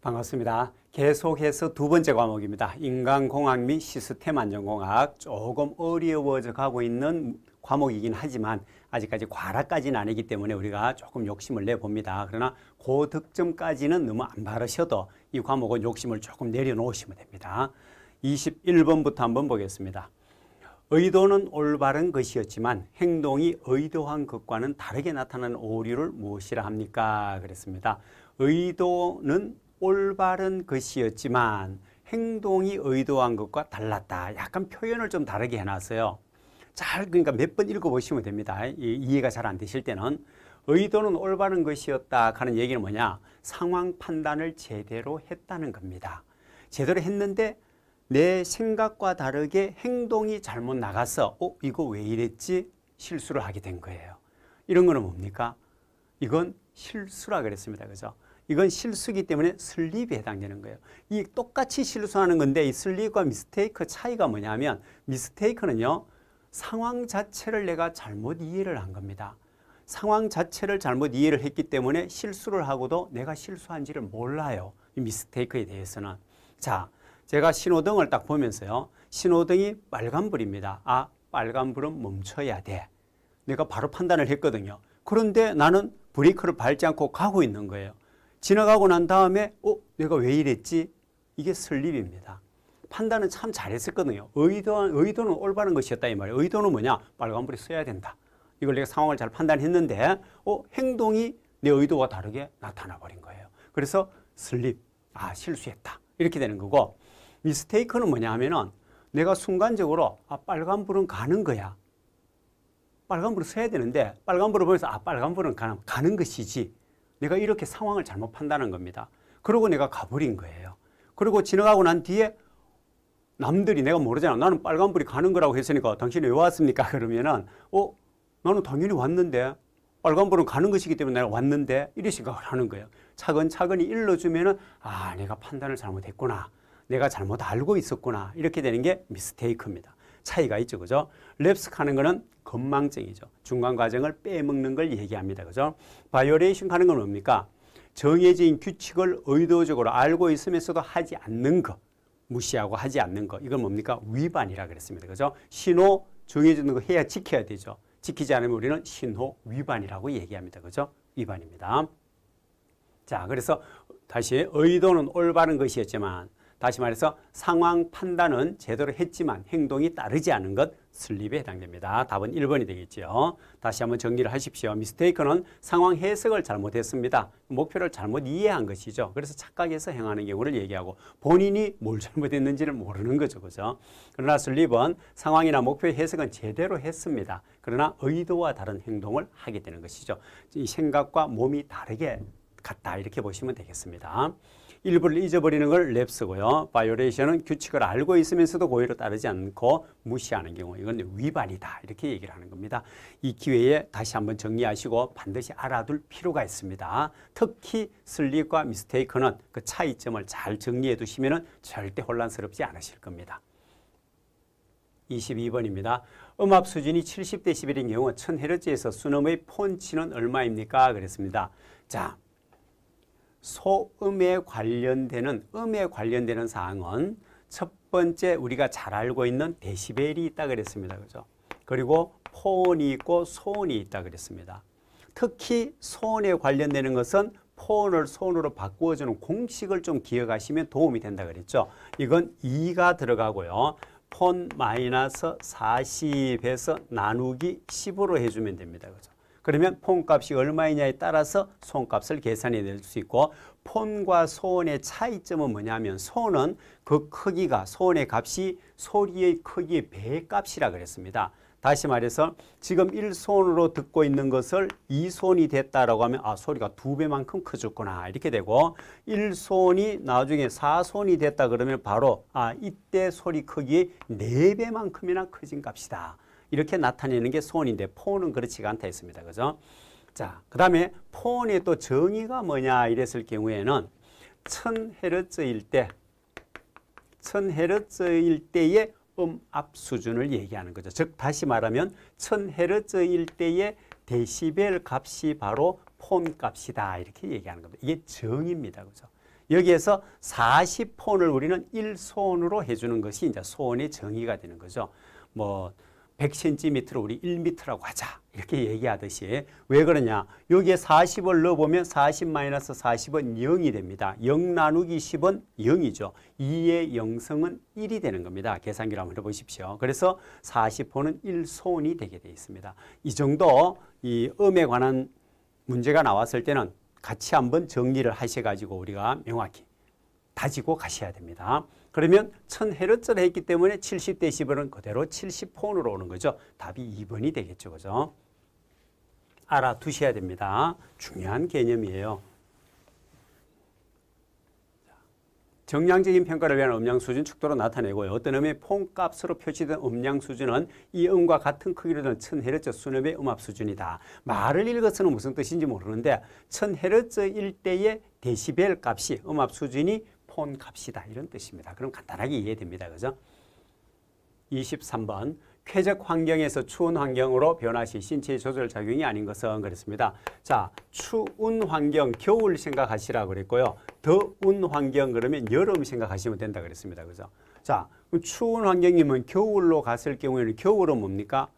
반갑습니다. 계속해서 두 번째 과목입니다. 인간공학 및 시스템 안전공학 조금 어려워져 가고 있는 과목이긴 하지만 아직까지 과라까지는 아니기 때문에 우리가 조금 욕심을 내봅니다. 그러나 고득점까지는 너무 안 바르셔도 이 과목은 욕심을 조금 내려놓으시면 됩니다. 21번부터 한번 보겠습니다. 의도는 올바른 것이었지만 행동이 의도한 것과는 다르게 나타나는 오류를 무엇이라 합니까? 그랬습니다. 의도는 올바른 것이었지만 행동이 의도한 것과 달랐다. 약간 표현을 좀 다르게 해놨어요. 잘 그러니까 몇 번 읽어보시면 됩니다. 이해가 잘 안 되실 때는 의도는 올바른 것이었다 하는 얘기는 뭐냐 상황 판단을 제대로 했다는 겁니다. 제대로 했는데 내 생각과 다르게 행동이 잘못 나가서 어? 이거 왜 이랬지? 실수를 하게 된 거예요. 이런 거는 뭡니까? 이건 실수라 그랬습니다. 그죠? 이건 실수기 때문에 슬립에 해당되는 거예요. 이 똑같이 실수하는 건데 이 슬립과 미스테이크 차이가 뭐냐면 미스테이크는요. 상황 자체를 내가 잘못 이해를 한 겁니다. 상황 자체를 잘못 이해를 했기 때문에 실수를 하고도 내가 실수한지를 몰라요. 이 미스테이크에 대해서는. 자, 제가 신호등을 딱 보면서요. 신호등이 빨간불입니다. 아, 빨간불은 멈춰야 돼. 내가 바로 판단을 했거든요. 그런데 나는 브레이크를 밟지 않고 가고 있는 거예요. 지나가고 난 다음에 어 내가 왜 이랬지? 이게 슬립입니다 판단은 참 잘했었거든요. 의도한, 의도는 올바른 것이었다 이 말이에요. 의도는 뭐냐? 빨간불이 써야 된다. 이걸 내가 상황을 잘 판단했는데 어, 행동이 내 의도와 다르게 나타나버린 거예요. 그래서 슬립, 아 실수했다. 이렇게 되는 거고 미스테이크는 뭐냐 하면은 내가 순간적으로 아 빨간불은 가는 거야. 빨간불을 써야 되는데 빨간불을 보면서 아 빨간불은 가는, 가는 것이지 내가 이렇게 상황을 잘못 판단한 겁니다. 그러고 내가 가버린 거예요. 그리고 지나가고 난 뒤에 남들이 내가 모르잖아. 나는 빨간불이 가는 거라고 했으니까 당신이 왜 왔습니까? 그러면은 어 나는 당연히 왔는데 빨간불은 가는 것이기 때문에 내가 왔는데 이런 생각을 하는 거예요. 차근차근히 일러주면은 아 내가 판단을 잘못했구나. 내가 잘못 알고 있었구나. 이렇게 되는 게 미스테이크입니다. 차이가 있죠. 그죠? 랩스 하는 거는 건망증이죠. 중간 과정을 빼먹는 걸 얘기합니다. 그죠? 바이오레이션 하는 건 뭡니까? 정해진 규칙을 의도적으로 알고 있으면서도 하지 않는 것, 무시하고 하지 않는 것. 이건 뭡니까? 위반이라 그랬습니다. 그죠? 신호 정해지는 거 해야 지켜야 되죠. 지키지 않으면 우리는 신호 위반이라고 얘기합니다. 그죠? 위반입니다. 자, 그래서 다시 의도는 올바른 것이었지만 다시 말해서 상황 판단은 제대로 했지만 행동이 따르지 않은 것 슬립에 해당됩니다. 답은 1번이 되겠지 다시 한번 정리를 하십시오. 미스테이크는 상황 해석을 잘못했습니다. 목표를 잘못 이해한 것이죠. 그래서 착각해서 행하는 경우를 얘기하고 본인이 뭘 잘못했는지를 모르는 거죠. 그죠? 그러나 슬립은 상황이나 목표 해석은 제대로 했습니다. 그러나 의도와 다른 행동을 하게 되는 것이죠. 이 생각과 몸이 다르게 같다 이렇게 보시면 되겠습니다. 일부를 잊어버리는 걸 랩스고요. 바이오레이션은 규칙을 알고 있으면서도 고의로 따르지 않고 무시하는 경우 이건 위반이다 이렇게 얘기를 하는 겁니다. 이 기회에 다시 한번 정리하시고 반드시 알아둘 필요가 있습니다. 특히 슬립과 미스테이크는 그 차이점을 잘 정리해 두시면 절대 혼란스럽지 않으실 겁니다. 22번입니다. 음압 수준이 70데시벨인 경우 1000Hz에서 수음의 폰치는 얼마입니까? 그랬습니다. 자, 소음에 관련되는 음에 관련되는 사항은 첫 번째 우리가 잘 알고 있는 데시벨이 있다 그랬습니다. 그죠? 그리고 포이 있고 소음이 있다 그랬습니다. 특히 소음에 관련되는 것은 포을 소음으로 바꾸어 주는 공식을 좀 기억하시면 도움이 된다 그랬죠. 이건 2가 들어가고요. 폰 마이너스 40에서 나누기 10으로 해 주면 됩니다. 그죠? 그러면 폰값이 얼마이냐에 따라서 손값을 계산해 낼 수 있고 폰과 소원의 차이점은 뭐냐면 소원은 그 크기가 소원의 값이 소리의 크기의 배값이라 그랬습니다. 다시 말해서 지금 1소원으로 듣고 있는 것을 2소원이 됐다라고 하면 아 소리가 두 배만큼 커졌구나 이렇게 되고 1소원이 나중에 4소원이 됐다 그러면 바로 아 이때 소리 크기의 4배만큼이나 커진 값이다. 이렇게 나타내는 게소원인데 포는 그렇지가 않다 했습니다. 그죠? 자, 그 다음에 포의또 정의가 뭐냐 이랬을 경우에는 1 0 0 0헤르일때1 0 0 0헤르일 때의 음압 수준을 얘기하는 거죠. 즉 다시 말하면 1 0 0 0헤르일 때의 데시벨 값이 바로 폰 값이다 이렇게 얘기하는 겁니다. 이게 정입니다. 그죠? 여기에서 40폰을 우리는 1소원으로 해주는 것이 이제 소원의 정의가 되는 거죠. 뭐 100cm를 우리 1m라고 하자 이렇게 얘기하듯이 왜 그러냐 여기에 40을 넣어보면 40 마이너스 40은 0이 됩니다 0 나누기 10은 0이죠 2의 0성은 1이 되는 겁니다 계산기로 한번 해보십시오 그래서 40호는 1손이 되게 되어 있습니다 이 정도 이 음에 관한 문제가 나왔을 때는 같이 한번 정리를 하셔가지고 우리가 명확히 다지고 가셔야 됩니다 그러면 1 0 0 0헤르 z 를 했기 때문에 7 0데시벨은 그대로 70폰으로 오는 거죠. 답이 2번이 되겠죠. 그죠? 알아두셔야 됩니다. 중요한 개념이에요. 정량적인 평가를 위한 음량 수준 축도로 나타내고요. 어떤 음의 폰값으로 표시된 음량 수준은 이 음과 같은 크기로 된 1000Hz 수음의 음압 수준이다. 말을 읽어서는 무슨 뜻인지 모르는데 1000Hz일 때의 데시벨 값이 음압 수준이 톤 값이다. 이런 뜻입니다. 그럼 간단하게 이해됩니다. 그죠? 23번 쾌적 환경에서 추운 환경으로 변화 시 신체 조절 작용이 아닌 것은 그렇습니다. 자, 추운 환경 겨울 생각하시라고 그랬고요. 더운 환경 그러면 여름 생각하시면 된다 그랬습니다. 그죠? 자, 추운 환경이면 겨울로 갔을 경우에는 겨울은 뭡니까?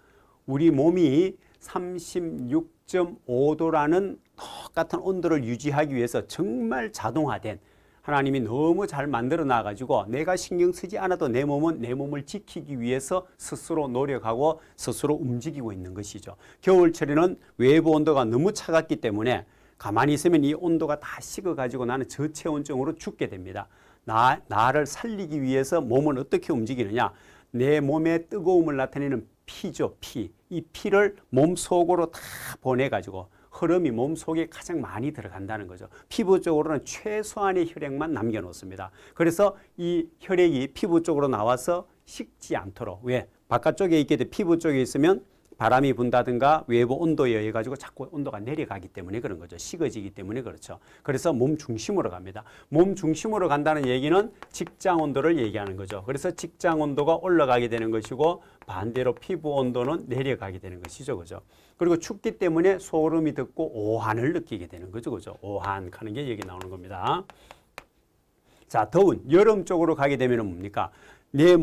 우리 몸이 36.5도라는 똑같은 온도를 유지하기 위해서 정말 자동화된 하나님이 너무 잘 만들어 놔가지고 내가 신경 쓰지 않아도 내 몸은 내 몸을 지키기 위해서 스스로 노력하고 스스로 움직이고 있는 것이죠. 겨울철에는 외부 온도가 너무 차갑기 때문에 가만히 있으면 이 온도가 다 식어가지고 나는 저체온증으로 죽게 됩니다. 나, 나를 살리기 위해서 몸은 어떻게 움직이느냐. 내 몸의 뜨거움을 나타내는 피죠, 피. 이 피를 몸 속으로 다 보내가지고 흐름이 몸속에 가장 많이 들어간다는 거죠. 피부 쪽으로는 최소한의 혈액만 남겨놓습니다. 그래서 이 혈액이 피부 쪽으로 나와서 식지 않도록 왜? 바깥쪽에 있게 돼 피부 쪽에 있으면 바람이 분다든가 외부 온도에 의해 가지고 자꾸 온도가 내려가기 때문에 그런 거죠. 식어지기 때문에 그렇죠. 그래서 몸 중심으로 갑니다. 몸 중심으로 간다는 얘기는 직장 온도를 얘기하는 거죠. 그래서 직장 온도가 올라가게 되는 것이고 반대로 피부 온도는 내려가게 되는 것이죠. 그죠? 그리고 춥기 때문에 소름이 돋고 오한을 느끼게 되는 거죠. 그죠? 오한 하는 게 얘기 나오는 겁니다. 자, 더운 여름 쪽으로 가게 되면 뭡니까? 내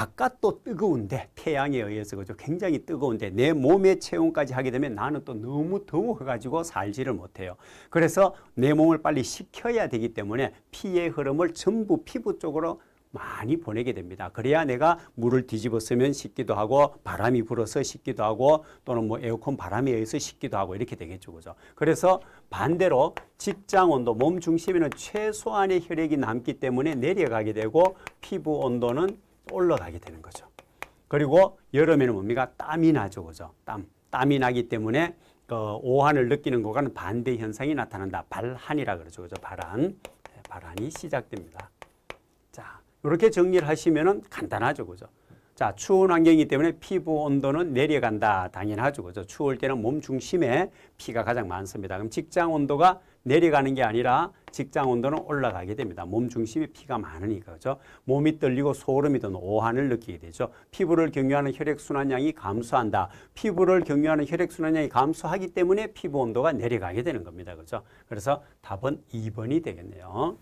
바깥도 뜨거운데 태양에 의해서 그죠 굉장히 뜨거운데 내 몸의 체온까지 하게 되면 나는 또 너무 더워가지고 살지를 못해요. 그래서 내 몸을 빨리 식혀야 되기 때문에 피의 흐름을 전부 피부 쪽으로 많이 보내게 됩니다. 그래야 내가 물을 뒤집어 쓰면 식기도 하고 바람이 불어서 식기도 하고 또는 뭐 에어컨 바람에 의해서 식기도 하고 이렇게 되겠죠. 그죠? 그래서 반대로 직장 온도, 몸 중심에는 최소한의 혈액이 남기 때문에 내려가게 되고 피부 온도는 올라가게 되는 거죠. 그리고 여름에는 뭡니까? 뭐 땀이 나죠. 그죠? 땀. 땀이 나기 때문에 그 오한을 느끼는 것과는 반대 현상이 나타난다. 발한이라 그러죠. 그죠? 발한. 네, 발한이 시작됩니다. 자, 이렇게 정리를 하시면은 간단하죠. 그죠? 자, 추운 환경이기 때문에 피부 온도는 내려간다. 당연하죠. 그죠? 추울 때는 몸 중심에 피가 가장 많습니다. 그럼 직장 온도가 내려가는 게 아니라 직장 온도는 올라가게 됩니다. 몸 중심이 피가 많으니까 그죠. 몸이 떨리고 소름이 돋는 오한을 느끼게 되죠. 피부를 경유하는 혈액순환량이 감소한다. 피부를 경유하는 혈액순환량이 감소하기 때문에 피부 온도가 내려가게 되는 겁니다. 그죠. 그래서 답은 2번이 되겠네요.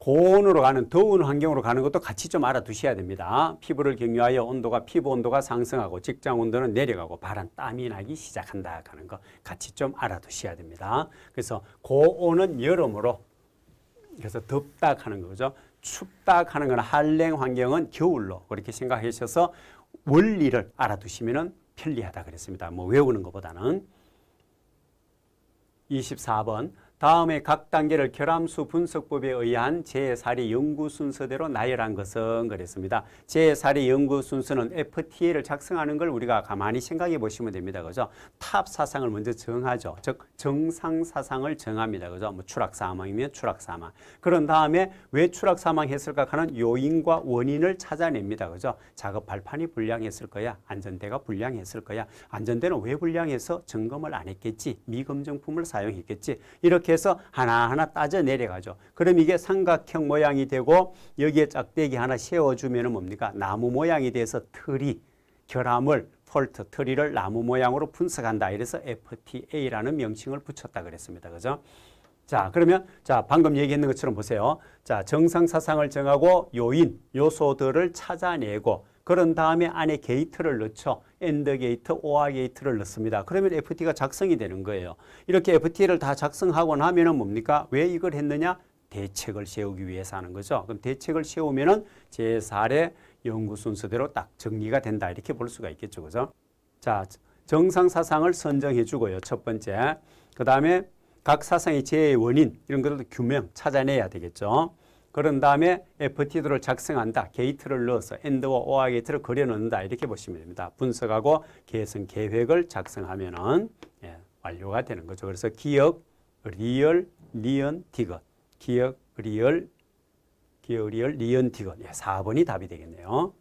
고온으로 가는 더운 환경으로 가는 것도 같이 좀 알아두셔야 됩니다. 피부를 격려하여 온도가 피부 온도가 상승하고 직장 온도는 내려가고 바람 땀이 나기 시작한다 하는 거 같이 좀 알아두셔야 됩니다. 그래서 고온은 여름으로 그래서 덥다 하는 거죠. 춥다 하는 건 한랭 환경은 겨울로 그렇게 생각하셔서 원리를 알아두시면 편리하다 그랬습니다. 뭐 외우는 것보다는 24번 다음에 각 단계를 결함수 분석법에 의한 제사리 연구 순서대로 나열한 것은 그랬습니다. 제사리 연구 순서는 FTA를 작성하는 걸 우리가 가만히 생각해 보시면 됩니다. 그죠? 탑 사상을 먼저 정하죠. 즉 정상 사상을 정합니다. 그죠? 뭐 추락 사망이면 추락 사망. 그런 다음에 왜 추락 사망했을까 하는 요인과 원인을 찾아냅니다. 그죠? 작업 발판이 불량했을 거야. 안전대가 불량했을 거야. 안전대는 왜 불량해서 점검을 안 했겠지. 미검증품을 사용했겠지. 이렇게 이렇게 해서 하나하나 따져 내려가죠. 그럼 이게 삼각형 모양이 되고 여기에 짝대기 하나 세워주면 뭡니까? 나무 모양이 돼서 틀이, 결함을, 폴트, 틀이를 나무 모양으로 분석한다. 이래서 FTA라는 명칭을 붙였다 그랬습니다. 그죠? 자, 그러면 자, 방금 얘기했는 것처럼 보세요. 자, 정상 사상을 정하고 요인, 요소들을 찾아내고 그런 다음에 안에 게이트를 넣죠. 엔더 게이트, 오아 게이트를 넣습니다. 그러면 FT가 작성이 되는 거예요. 이렇게 FT를 다 작성하고 나면은 뭡니까? 왜 이걸 했느냐? 대책을 세우기 위해서 하는 거죠. 그럼 대책을 세우면은 제4의 연구 순서대로 딱 정리가 된다. 이렇게 볼 수가 있겠죠. 그죠? 자, 정상 사상을 선정해 주고요. 첫 번째. 그다음에 각 사상의 재 원인 이런 것들도 규명 찾아내야 되겠죠. 그런 다음에 FTD를 작성한다. 게이트를 넣어서 엔드와 OR 게이트를 그려놓는다. 이렇게 보시면 됩니다. 분석하고 개선 계획을 작성하면 예, 완료가 되는 거죠. 그래서 기억, 리얼, 리언, 디귿. 기억, 리얼, 기억, 리얼, 리언, 디귿. 예, 4번이 답이 되겠네요.